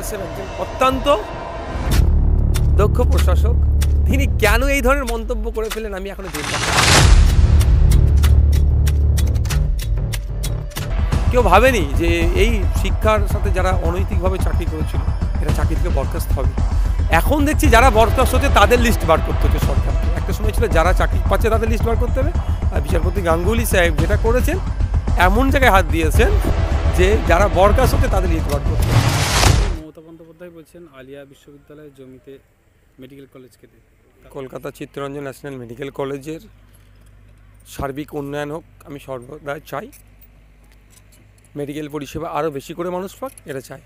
একজন অত্যন্ত দক্ষ প্রশাসক তিনি কেন এই ধরনের মন্তব্য করে ফেলেন আমি এখনো দেখি কেউ ভাবেনি যে এই শিক্ষার সাথে যারা অনৈতিকভাবে চাকরি করেছিল এরা চাকরি থেকে বরখাস্ত হবে এখন দেখছি যারা বরখাস্ত হচ্ছে তাদের লিস্ট বার করতে হচ্ছে সরকার একটা সময় ছিল যারা চাকরি পাচ্ছে তাদের লিস্ট বার করতে হবে আর বিচারপতি গাঙ্গুলি সাহেব যেটা করেছেন এমন জায়গায় হাত দিয়েছেন যে যারা বরখাস্ত হচ্ছে তাদের লিস্ট বার করতে হবে ভাই বলছেন আলিয়া বিশ্ববিদ্যালয়ের জমিতে মেডিকেল কলেজকে কলকাতা চিত্তরঞ্জন ন্যাশনাল মেডিকেল কলেজের সার্বিক উন্নয়ন হোক আমি সর্বদা চাই মেডিকেল পরিষেবা আরও বেশি করে মানুষ পাক এটা চাই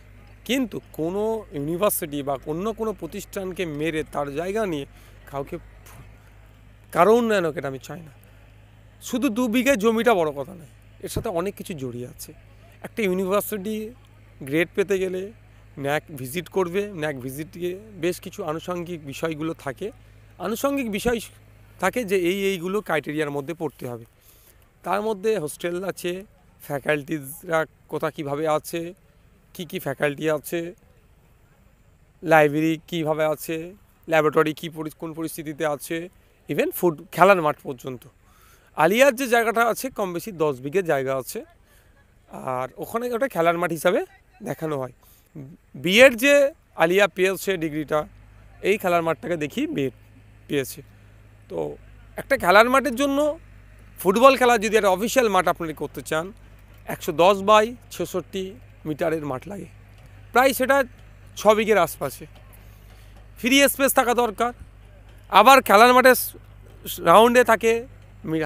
কিন্তু কোনো ইউনিভার্সিটি বা অন্য কোনো প্রতিষ্ঠানকে মেরে তার জায়গা নিয়ে কাউকে কারো উন্নয়ন হোক এটা আমি চাই না শুধু দু বিঘায় জমিটা বড় কথা নয় এর সাথে অনেক কিছু জড়িয়ে আছে একটা ইউনিভার্সিটি গ্রেড পেতে গেলে ন্যাক ভিজিট করবে ন্যাক ভিজিটে বেশ কিছু আনুষঙ্গিক বিষয়গুলো থাকে আনুষঙ্গিক বিষয় থাকে যে এই এইগুলো ক্রাইটেরিয়ার মধ্যে পড়তে হবে তার মধ্যে হোস্টেল আছে ফ্যাকাল্টিজরা কোথা কীভাবে আছে কি কি ফ্যাকাল্টি আছে লাইব্রেরি কীভাবে আছে ল্যাবরেটরি কী কোন পরিস্থিতিতে আছে ইভেন ফুড খেলার মাঠ পর্যন্ত আলিয়ার যে জায়গাটা আছে কম বেশি দশ বিঘে জায়গা আছে আর ওখানে ওটা খেলার মাঠ হিসাবে দেখানো হয় বিএড যে আলিয়া পেয়েছে ডিগ্রিটা এই খেলার মাঠটাকে দেখি বিয়ের পেয়েছে তো একটা খেলার মাঠের জন্য ফুটবল খেলা যদি একটা অফিসিয়াল মাঠ আপনি করতে চান একশো দশ বাই ছেষট্টি মিটারের মাঠ লাগে প্রায় সেটা ছ বিঘের আশপাশে ফ্রি স্পেস থাকা দরকার আবার খেলার মাঠে রাউন্ডে থাকে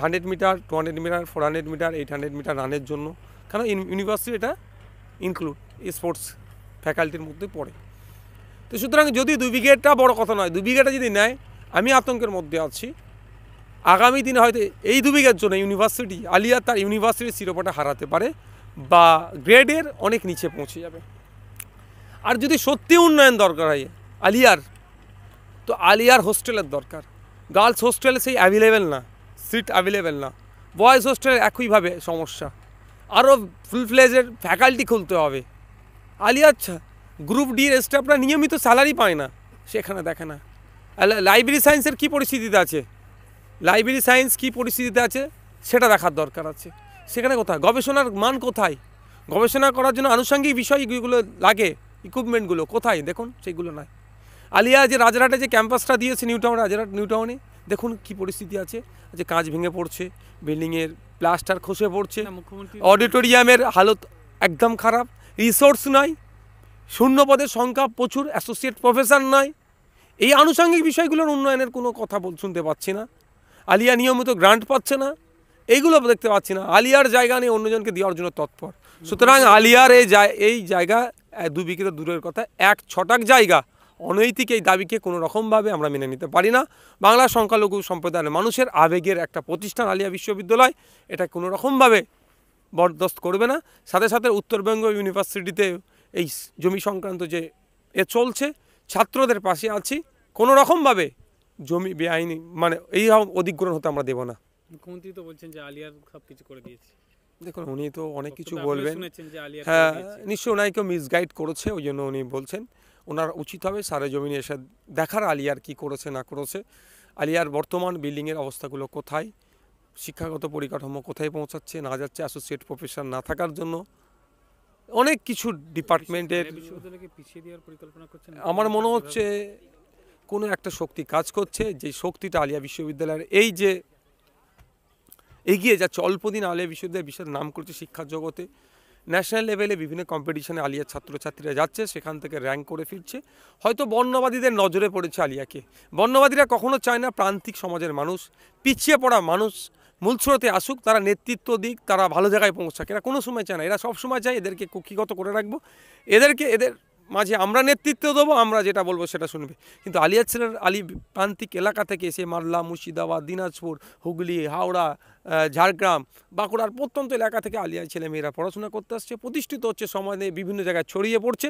hundred metre two hundred metre four hundred metre eight hundred metre রানের জন্য কারণ ইউনিভার্সিটি এটা ইনক্লুড স্পোর্টস ফ্যাকাল্টির মধ্যে পড়ে তো সুতরাং যদি দুই বিঘেটা বড় কথা নয় দুই বিঘেটা যদি নেয় আমি আতঙ্কের মধ্যে আছি আগামী দিনে হয়তো এই দু বিঘার জন্য ইউনিভার্সিটি আলিয়া তার ইউনিভার্সিটির শিরোপাটা হারাতে পারে বা গ্রেডের অনেক নিচে পৌঁছে যাবে আর যদি সত্যি উন্নয়ন দরকার হয় আলিয়ার তো আলিয়ার হোস্টেলের দরকার গার্লস হোস্টেলে সেই অ্যাভেলেবেল না সিট অ্যাভেলেবেল না বয়েজ হোস্টেলের একইভাবে সমস্যা আরও ফুল ফ্লেজের ফ্যাকাল্টি খুলতে হবে আচ্ছা গ্রুপ ডির স্টাফরা নিয়মিত স্যালারি পায় না সেখানে দেখে না লাইব্রেরি সায়েন্সের কী পরিস্থিতিতে আছে লাইব্রেরি সায়েন্স কী পরিস্থিতিতে আছে সেটা দেখার দরকার আছে সেখানে কোথায় গবেষণার মান কোথায় গবেষণা করার জন্য আনুষঙ্গিক বিষয়গুলো লাগে ইকুইপমেন্টগুলো কোথায় দেখুন সেইগুলো নাই আলিয়া যে রাজারহাটে যে ক্যাম্পাসটা দিয়েছে নিউ টাউন রাজারহাট নিউ টাউনে দেখুন কি পরিস্থিতি আছে যে কাঁচ ভেঙে পড়ছে বিল্ডিংয়ের প্লাস্টার খসে পড়ছে অডিটোরিয়ামের হালত একদম খারাপ রিসোর্স নাই শূন্যপদের সংখ্যা প্রচুর অ্যাসোসিয়েট প্রফেসর নাই এই আনুষঙ্গিক বিষয়গুলোর উন্নয়নের কোনো কথা বল শুনতে পাচ্ছি না আলিয়া নিয়মিত গ্রান্ট পাচ্ছে না এইগুলো দেখতে পাচ্ছি না আলিয়ার জায়গা নিয়ে অন্যজনকে দেওয়ার জন্য তৎপর সুতরাং আলিয়ার এই এই জায়গা দুবিকিত দূরের কথা এক ছটাক জায়গা অনৈতিক এই দাবিকে কোনো রকমভাবে আমরা মেনে নিতে পারি না বাংলা সংখ্যালঘু সম্প্রদায়ের মানুষের আবেগের একটা প্রতিষ্ঠান আলিয়া বিশ্ববিদ্যালয় এটা কোনো রকমভাবে বরদস্ত করবে না সাথে সাথে উত্তরবঙ্গ ইউনিভার্সিটিতে এই জমি সংক্রান্ত যে এ চলছে ছাত্রদের পাশে আছি কোনো রকমভাবে জমি বেআইনি মানে এই অধিগ্রহণ হতে আমরা দেব না মুখ্যমন্ত্রী তো বলছেন যে আলিয়ার সব কিছু করে দিয়েছে দেখুন উনি তো অনেক কিছু বলবেন হ্যাঁ নিশ্চয়ই ওনাকে মিসগাইড করেছে ওই জন্য উনি বলছেন ওনার উচিত হবে সারে জমিনে এসে দেখার আলিয়ার কি করেছে না করেছে আলিয়ার বর্তমান বিল্ডিংয়ের অবস্থাগুলো কোথায় শিক্ষাগত পরিকাঠামো কোথায় পৌঁছাচ্ছে না যাচ্ছে অ্যাসোসিয়েট প্রফেসর না থাকার জন্য অনেক কিছু ডিপার্টমেন্টের আমার মনে হচ্ছে কোনো একটা শক্তি কাজ করছে যে শক্তিটা আলিয়া বিশ্ববিদ্যালয়ের এই যে এগিয়ে যাচ্ছে অল্প দিন আলিয়া বিশ্ববিদ্যালয় বিশেষ নাম করছে শিক্ষার জগতে ন্যাশনাল লেভেলে বিভিন্ন কম্পিটিশনে আলিয়া ছাত্রছাত্রীরা যাচ্ছে সেখান থেকে র্যাঙ্ক করে ফিরছে হয়তো বর্ণবাদীদের নজরে পড়েছে আলিয়াকে বর্ণবাদীরা কখনো চায় না প্রান্তিক সমাজের মানুষ পিছিয়ে পড়া মানুষ মূল স্রোতে আসুক তারা নেতৃত্ব দিক তারা ভালো জায়গায় পৌঁছাক এরা কোনো সময় চায় না এরা সব সময় চায় এদেরকে কুক্ষিগত করে রাখবো এদেরকে এদের মাঝে আমরা নেতৃত্ব দেবো আমরা যেটা বলবো সেটা শুনবে কিন্তু আলিয়া ছেলের আলী প্রান্তিক এলাকা থেকে এসে মাল্লা মুর্শিদাবাদ দিনাজপুর হুগলি হাওড়া ঝাড়গ্রাম বাঁকুড়ার প্রত্যন্ত এলাকা থেকে আলিয়া ছেলেমেয়েরা পড়াশোনা করতে আসছে প্রতিষ্ঠিত হচ্ছে সমাজে বিভিন্ন জায়গায় ছড়িয়ে পড়ছে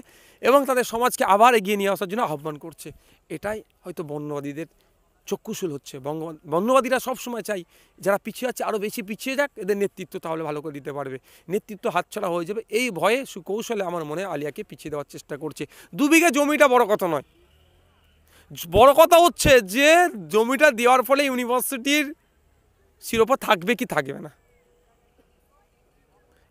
এবং তাদের সমাজকে আবার এগিয়ে নিয়ে আসার জন্য আহ্বান করছে এটাই হয়তো বন্যবাদীদের চক্ষুশূল হচ্ছে বঙ্গ বন্ধবাদীরা সবসময় চাই যারা পিছিয়ে আছে আরও বেশি পিছিয়ে যাক এদের নেতৃত্ব তাহলে ভালো করে দিতে পারবে নেতৃত্ব হাতছাড়া হয়ে যাবে এই ভয়ে সুকৌশলে আমার মনে আলিয়াকে পিছিয়ে দেওয়ার চেষ্টা করছে দুবিঘা জমিটা বড় কথা নয় বড় কথা হচ্ছে যে জমিটা দেওয়ার ফলে ইউনিভার্সিটির শিরোপা থাকবে কি থাকবে না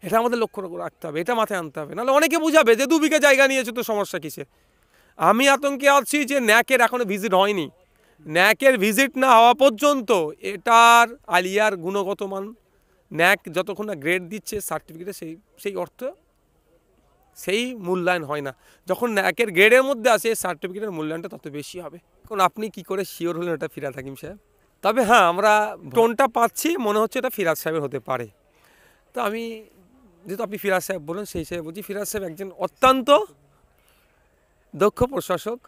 এটা আমাদের লক্ষ্য রাখতে হবে এটা মাথায় আনতে হবে নাহলে অনেকে বুঝাবে যে দুবিঘা জায়গা নিয়েছে তো সমস্যা কিসে আমি আতঙ্কে আছি যে ন্যাকের এখনও ভিজিট হয়নি ন্যাকের ভিজিট না হওয়া পর্যন্ত এটার আলিয়ার গুণগত মান ন্যাক যতক্ষণ না গ্রেড দিচ্ছে সার্টিফিকেটে সেই সেই অর্থ সেই মূল্যায়ন হয় না যখন ন্যাকের গ্রেডের মধ্যে আসে সার্টিফিকেটের মূল্যায়নটা তত বেশি হবে এখন আপনি কি করে শিওর হলেন এটা ফিরা থাকিম সাহেব তবে হ্যাঁ আমরা টোনটা পাচ্ছি মনে হচ্ছে এটা ফিরাজ সাহেবের হতে পারে তো আমি যেহেতু আপনি ফিরাজ সাহেব বলুন সেই হিসেবে বলছি ফিরাজ সাহেব একজন অত্যন্ত দক্ষ প্রশাসক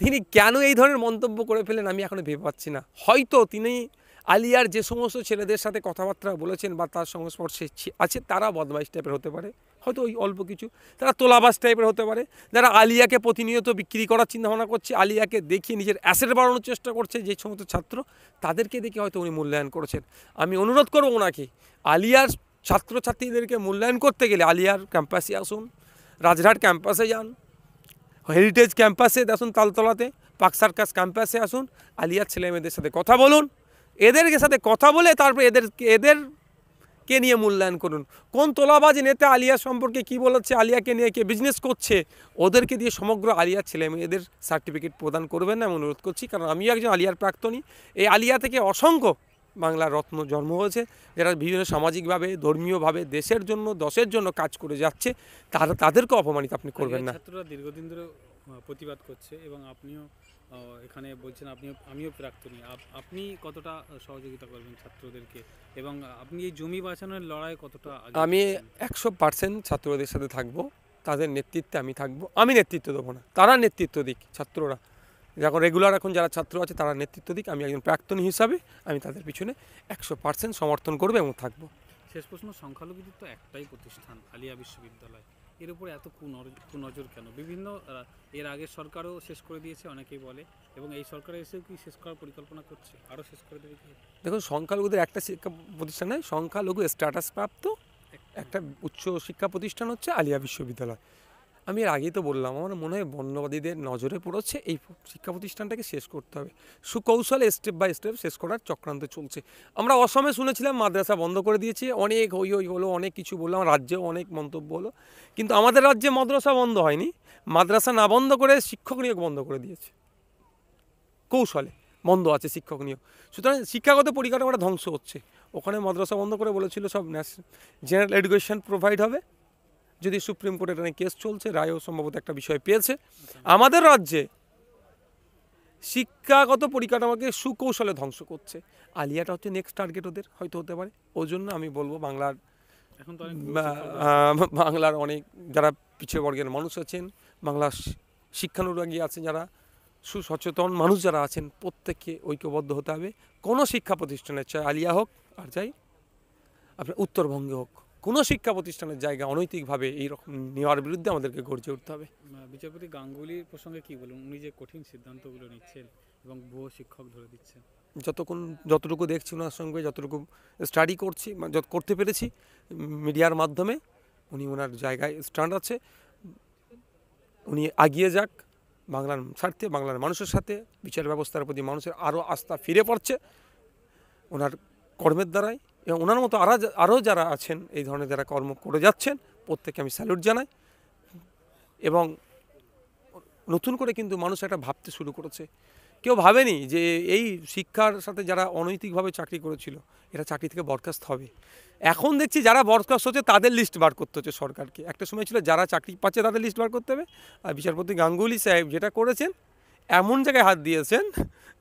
তিনি কেন এই ধরনের মন্তব্য করে ফেলেন আমি এখনও ভেবে পাচ্ছি না হয়তো তিনি আলিয়ার যে সমস্ত ছেলেদের সাথে কথাবার্তা বলেছেন বা তার সংস্পর্শে আছে তারা বদমাইশ টাইপের হতে পারে হয়তো ওই অল্প কিছু তারা তোলাবাস টাইপের হতে পারে যারা আলিয়াকে প্রতিনিয়ত বিক্রি করার চিন্তাভাবনা করছে আলিয়াকে দেখিয়ে নিজের অ্যাসেট বাড়ানোর চেষ্টা করছে যে সমস্ত ছাত্র তাদেরকে দেখে হয়তো উনি মূল্যায়ন করেছেন আমি অনুরোধ করবো ওনাকে আলিয়ার ছাত্রছাত্রীদেরকে মূল্যায়ন করতে গেলে আলিয়ার ক্যাম্পাসে আসুন রাজঘাট ক্যাম্পাসে যান হেরিটেজ ক্যাম্পাসে আসুন তালতলাতে পাক সার্কাস ক্যাম্পাসে আসুন আলিয়ার ছেলেমেয়েদের সাথে কথা বলুন এদেরকে সাথে কথা বলে তারপরে এদের এদের কে নিয়ে মূল্যায়ন করুন কোন তোলাবাজি নেতা আলিয়া সম্পর্কে কি বলেছে আলিয়াকে নিয়ে কে বিজনেস করছে ওদেরকে দিয়ে সমগ্র আলিয়ার ছেলে মেয়েদের সার্টিফিকেট প্রদান করবেন না আমি অনুরোধ করছি কারণ আমিও একজন আলিয়ার প্রাক্তনী এই আলিয়া থেকে অসংখ্য বাংলা রত্ন জন্ম হয়েছে যারা বিভিন্ন সামাজিকভাবে ধর্মীয়ভাবে দেশের জন্য দশের জন্য কাজ করে যাচ্ছে তারা তাদেরকে অপমানিত আপনি আচ্ছা, করবেন না ছাত্ররা দীর্ঘদিন ধরে প্রতিবাদ করছে এবং আপনিও এখানে বলছেন আপনি আমিও প্রাক্তনী আপনি কতটা সহযোগিতা করবেন ছাত্রদেরকে এবং আপনি এই জমি বাঁচানোর লড়াই কতটা আমি একশো পার্সেন্ট ছাত্রদের সাথে থাকব তাদের নেতৃত্বে আমি থাকব আমি নেতৃত্ব দেবো না তারা নেতৃত্ব দিক ছাত্ররা যখন রেগুলার এখন যারা ছাত্র আছে তারা নেতৃত্ব দিক আমি একজন প্রাক্তন হিসাবে আমি তাদের পিছনে একশো পার্সেন্ট সমর্থন করবো এবং থাকবো শেষ প্রশ্ন সংখ্যালঘুদের তো একটাই প্রতিষ্ঠান আলিয়া বিশ্ববিদ্যালয় এর উপরে এত কুনজর কেন বিভিন্ন এর আগের সরকারও শেষ করে দিয়েছে অনেকেই বলে এবং এই সরকার এসেও কি শেষ করার পরিকল্পনা করছে আরও শেষ করে দেবে দেখুন সংখ্যালঘুদের একটা শিক্ষা প্রতিষ্ঠান নয় সংখ্যালঘু স্ট্যাটাস প্রাপ্ত একটা উচ্চ শিক্ষা প্রতিষ্ঠান হচ্ছে আলিয়া বিশ্ববিদ্যালয় আমি এর আগেই তো বললাম আমার মনে হয় বর্ণবাদীদের নজরে পড়েছে এই শিক্ষা প্রতিষ্ঠানটাকে শেষ করতে হবে সুকৌশলে স্টেপ বাই স্টেপ শেষ করার চক্রান্ত চলছে আমরা অসমে শুনেছিলাম মাদ্রাসা বন্ধ করে দিয়েছে অনেক হই হই হলো অনেক কিছু বললাম রাজ্যেও অনেক মন্তব্য হলো কিন্তু আমাদের রাজ্যে মাদ্রাসা বন্ধ হয়নি মাদ্রাসা না বন্ধ করে শিক্ষক নিয়োগ বন্ধ করে দিয়েছে কৌশলে বন্ধ আছে শিক্ষক নিয়োগ সুতরাং শিক্ষাগত পরিকাঠামোটা ধ্বংস হচ্ছে ওখানে মাদ্রাসা বন্ধ করে বলেছিল সব ন্যাশনাল জেনারেল এডুকেশন প্রোভাইড হবে যদি সুপ্রিম কোর্টে এখানে কেস চলছে রায়ও সম্ভবত একটা বিষয় পেয়েছে আমাদের রাজ্যে শিক্ষাগত পরিকাঠামোকে সুকৌশলে ধ্বংস করছে আলিয়াটা হচ্ছে নেক্সট টার্গেট ওদের হয়তো হতে পারে ওই জন্য আমি বলবো বাংলার বাংলার অনেক যারা পিছিয়ে বর্গের মানুষ আছেন বাংলার শিক্ষানুরাগী আছেন যারা সুসচেতন মানুষ যারা আছেন প্রত্যেককে ঐক্যবদ্ধ হতে হবে কোনো শিক্ষা প্রতিষ্ঠানের চাই আলিয়া হোক আর চাই আপনার উত্তরবঙ্গে হোক কোনো শিক্ষা প্রতিষ্ঠানের জায়গা অনৈতিকভাবে এইরকম নেওয়ার বিরুদ্ধে আমাদেরকে গর্জে উঠতে হবে বিচারপতি গাঙ্গুলির প্রসঙ্গে কি বলুন উনি যে কঠিন সিদ্ধান্তগুলো নিচ্ছেন এবং ভুয়ো শিক্ষক ধরে দিচ্ছেন যতক্ষণ যতটুকু দেখছি ওনার সঙ্গে যতটুকু স্টাডি করছি যত করতে পেরেছি মিডিয়ার মাধ্যমে উনি ওনার জায়গায় স্ট্যান্ড আছে উনি এগিয়ে যাক বাংলার স্বার্থে বাংলার মানুষের সাথে বিচার ব্যবস্থার প্রতি মানুষের আরও আস্থা ফিরে পড়ছে ওনার কর্মের দ্বারাই এবং ওনার মতো আরা আরও যারা আছেন এই ধরনের যারা কর্ম করে যাচ্ছেন প্রত্যেককে আমি স্যালুট জানাই এবং নতুন করে কিন্তু মানুষ একটা ভাবতে শুরু করেছে কেউ ভাবেনি যে এই শিক্ষার সাথে যারা অনৈতিকভাবে চাকরি করেছিল এরা চাকরি থেকে বরখাস্ত হবে এখন দেখছি যারা বরখাস্ত হচ্ছে তাদের লিস্ট বার করতে হচ্ছে সরকারকে একটা সময় ছিল যারা চাকরি পাচ্ছে তাদের লিস্ট বার করতে হবে আর বিচারপতি গাঙ্গুলি সাহেব যেটা করেছেন এমন জায়গায় হাত দিয়েছেন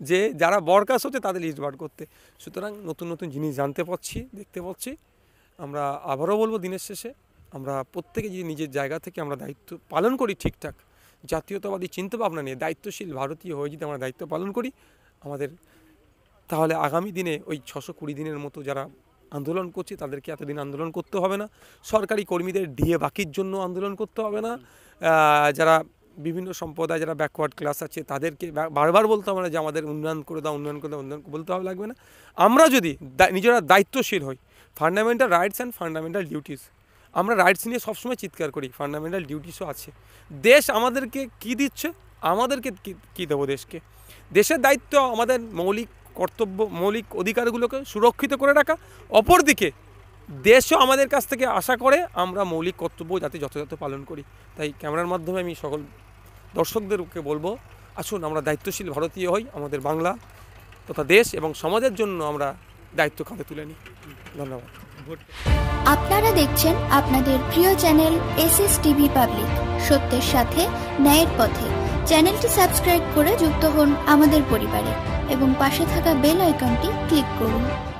যে যারা বরকাস হচ্ছে তাদের লিস্ট বার করতে সুতরাং নতুন নতুন জিনিস জানতে পারছি দেখতে পাচ্ছি আমরা আবারও বলবো দিনের শেষে আমরা প্রত্যেকে যদি নিজের জায়গা থেকে আমরা দায়িত্ব পালন করি ঠিকঠাক জাতীয়তাবাদী চিন্তাভাবনা নিয়ে দায়িত্বশীল ভারতীয় হয়ে যদি আমরা দায়িত্ব পালন করি আমাদের তাহলে আগামী দিনে ওই ছশো কুড়ি দিনের মতো যারা আন্দোলন করছে তাদেরকে এতদিন আন্দোলন করতে হবে না সরকারি কর্মীদের ডিএ বাকির জন্য আন্দোলন করতে হবে না যারা বিভিন্ন সম্প্রদায় যারা ব্যাকওয়ার্ড ক্লাস আছে তাদেরকে বারবার বলতে হবে না যে আমাদের উন্নয়ন করে দাও উন্নয়ন করে দাও উন্নয়ন বলতে হবে লাগবে না আমরা যদি নিজেরা দায়িত্বশীল হই fundamental rights and fundamental duties আমরা রাইটস নিয়ে সবসময় চিৎকার করি ফান্ডামেন্টাল ডিউটিসও আছে দেশ আমাদেরকে কি দিচ্ছে আমাদেরকে কি দেবো দেশকে দেশের দায়িত্ব আমাদের মৌলিক কর্তব্য মৌলিক অধিকারগুলোকে সুরক্ষিত করে রাখা অপরদিকে দেশও আমাদের কাছ থেকে আশা করে আমরা মৌলিক কর্তব্য যাতে যথাযথ পালন করি তাই ক্যামেরার মাধ্যমে আমি সকল দর্শকদেরকে বলবো আসুন আমরা দায়িত্বশীল ভারতীয় হই আমাদের বাংলা তথা দেশ এবং সমাজের জন্য আমরা দায়িত্ব কাঁধে তুলে নিই ধন্যবাদ আপনারা দেখছেন আপনাদের প্রিয় চ্যানেল এসএস টিভি পাবলিক সত্যের সাথে ন্যায়ের পথে চ্যানেলটি সাবস্ক্রাইব করে যুক্ত হন আমাদের পরিবারে এবং পাশে থাকা বেল আইকনটি ক্লিক করুন